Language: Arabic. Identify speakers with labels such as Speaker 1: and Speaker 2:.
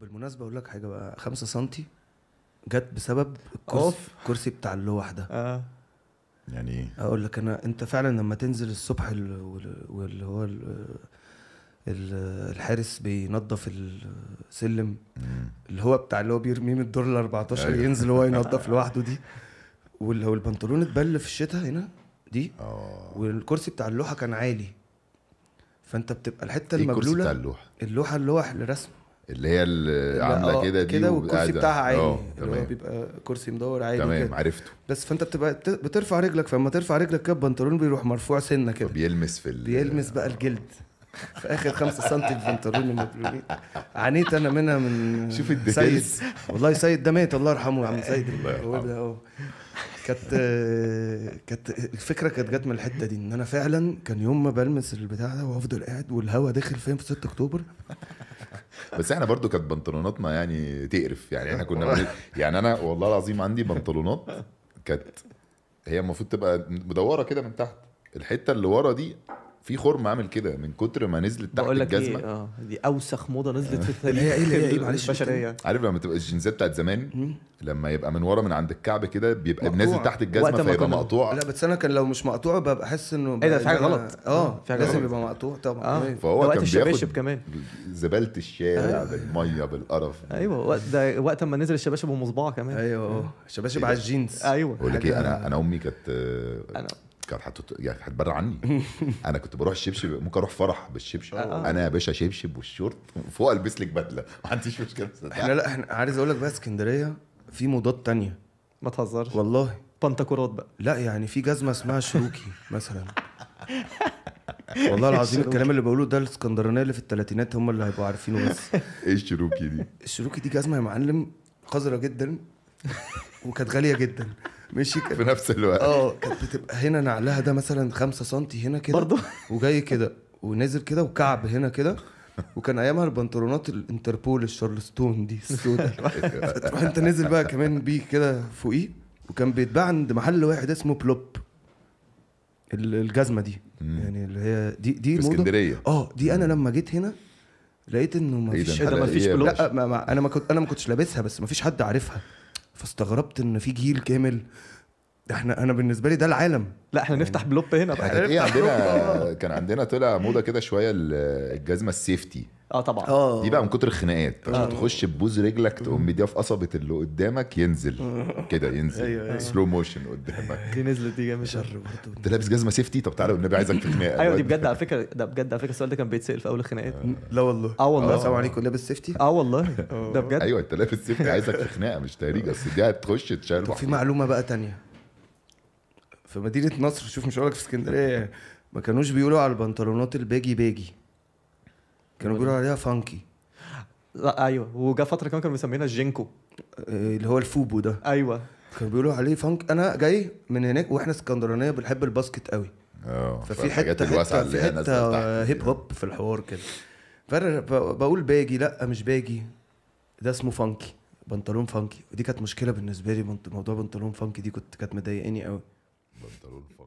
Speaker 1: بالمناسبه اقول لك حاجه بقى 5 سم جت بسبب الكرسي الكرسي بتاع اللوح ده اه يعني ايه اقول لك انا انت فعلا لما تنزل الصبح واللي هو الحارس بينظف السلم اللي هو بتاع اللي هو بيرميه من الدور ال 14 أيوه. ينزل هو ينظف لوحده دي ولو البنطلون اتبل في الشتاء هنا دي اه والكرسي بتاع اللوحه كان عالي فانت بتبقى الحته إيه المبلوله الكرسي بتاع اللوحه اللوحه اللوح الرسم اللي هي اللي عامله آه، كده دي كده والكرسي بتاعها عالي اه هو بيبقى كرسي مدور عالي تمام كده. عرفته بس فانت بتبقى بترفع رجلك فلما ترفع رجلك كده البنطلون بيروح مرفوع سنه كده بيلمس في ال... بيلمس بقى الجلد في اخر 5 سم البنطلون عانيت انا منها من شوف الديتيلز سيد والله سيد ده مات الله يرحمه يا عم سيد هو ده اهو كانت كانت الفكره كانت جت من الحته دي ان انا فعلا كان يوم ما بلمس البتاع ده وافضل قاعد والهواء داخل فين في 6 اكتوبر
Speaker 2: بس احنا برضو كانت بنطلوناتنا يعني تقرف يعني احنا كنا آه. يعني انا والله العظيم عندي بنطلونات كانت هي المفروض تبقى مدوره كده من تحت الحته اللي ورا دي في خرم عامل كده من كتر ما نزلت تحت بقول لك إيه، الجزمه إيه؟ اه
Speaker 1: دي اوسخ موضه نزلت آه. في التاريخ إيه ايه اللي معلش البشريه
Speaker 2: عارف لما تبقى الجينزات بتاعت زمان لما يبقى من ورا من عند الكعب كده بيبقى مقطوع. نازل تحت الجزمه فيبقى مقطوع
Speaker 1: لا بس انا كان لو مش مقطوع ببقى احس انه ايه ده في حاجه غلط اه في حاجه لازم يبقى مقطوع طبعا آه. أيوة. فهو كان بياخد
Speaker 2: كمان زباله الشارع آه. بالميه بالقرف
Speaker 1: ايوه ده وقت ما نزل الشباشب ومصباعه كمان ايوه الشباشب إيه على الجينز ايوه بقول لك ايه انا
Speaker 2: انا امي كانت آه، كانت هت... يعني حتبرع عني انا كنت بروح الشبشب ممكن اروح فرح بالشبشب آه. انا يا باشا شبشب والشورت فوق البس لك بدله ما عنديش
Speaker 1: مشكله احنا لا احنا عايز اقول لك بقى اسكندريه في موضات تانية ما تهزرش والله بنتكورات بقى لا يعني في جزمه اسمها شروكي مثلا والله العظيم الكلام اللي بقوله ده الاسكندرانيه اللي في الثلاثينات هم اللي هيبقوا عارفينه بس ايه الشروكي دي؟ الشروكي دي جزمه يا معلم قذره جدا وكانت غاليه جدا ماشي كده في نفس الوقت اه كانت بتبقى هنا نعلها ده مثلا 5 سم هنا كده برضه وجاي كده ونازل كده وكعب هنا كده وكان ايامها البنطلونات الانتربول الشارلستون دي السوداء تروح انت نازل بقى كمان بيه كده فوقيه وكان بيتباع عند محل واحد اسمه بلوب الجزمه دي مم. يعني اللي هي دي دي في اسكندريه اه دي انا لما جيت هنا لقيت انه إيه ما فيش إيه ده ما فيش إيه؟ لا ما ما انا ما كنت انا ما كنتش لابسها بس ما فيش حد عارفها فاستغربت ان في جيل كامل احنا انا بالنسبه لي ده العالم لا احنا نفتح يعني بلوب هنا بقى ايه عندنا
Speaker 2: كان عندنا طلع موضه كده شويه الجزمه السيفتي اه طبعا اه دي بقى من كتر الخناقات آه. عشان تخش ببوز رجلك تقوم مديها في قصبه اللي قدامك ينزل كده ينزل أيوة سلو أيوة. موشن قدامك دي
Speaker 1: نزلت دي جامد شر برضه
Speaker 2: انت لابس جزمه سيفتي طب تعالى والنبي عايزك في خناقه ايوه دي
Speaker 1: بجد على فكره ده بجد على فكره السؤال ده كان بيتسال في اول الخناقات آه. لا والله اه والله آه. السلام عليكم لابس سيفتي اه والله
Speaker 2: ده بجد
Speaker 1: ايوه انت لابس سيفتي عايزك في خناقه مش تهريج اصل دي هتخش تشال في معلومه بقى ثانيه في مدينه نصر شوف مش هقول لك في اسكندريه ما كانوش بيقولوا على البنطلونات الباجي باجي كانوا بيقولوا عليها فانكي لا ايوه وجا فتره كمان كانوا مسمينها الجينكو آه، اللي هو الفوبو ده ايوه كانوا بيقولوا عليه فانك انا جاي من هناك واحنا اسكندرانيه بنحب الباسكت قوي اه ففي حته حته في حته هيب هوب في الحوار كده فانا بقول باجي لا مش باجي ده اسمه فانكي بنطلون فانكي ودي كانت مشكله بالنسبه لي موضوع بنطلون فانكي دي كنت كانت مضايقاني قوي
Speaker 2: بنطلون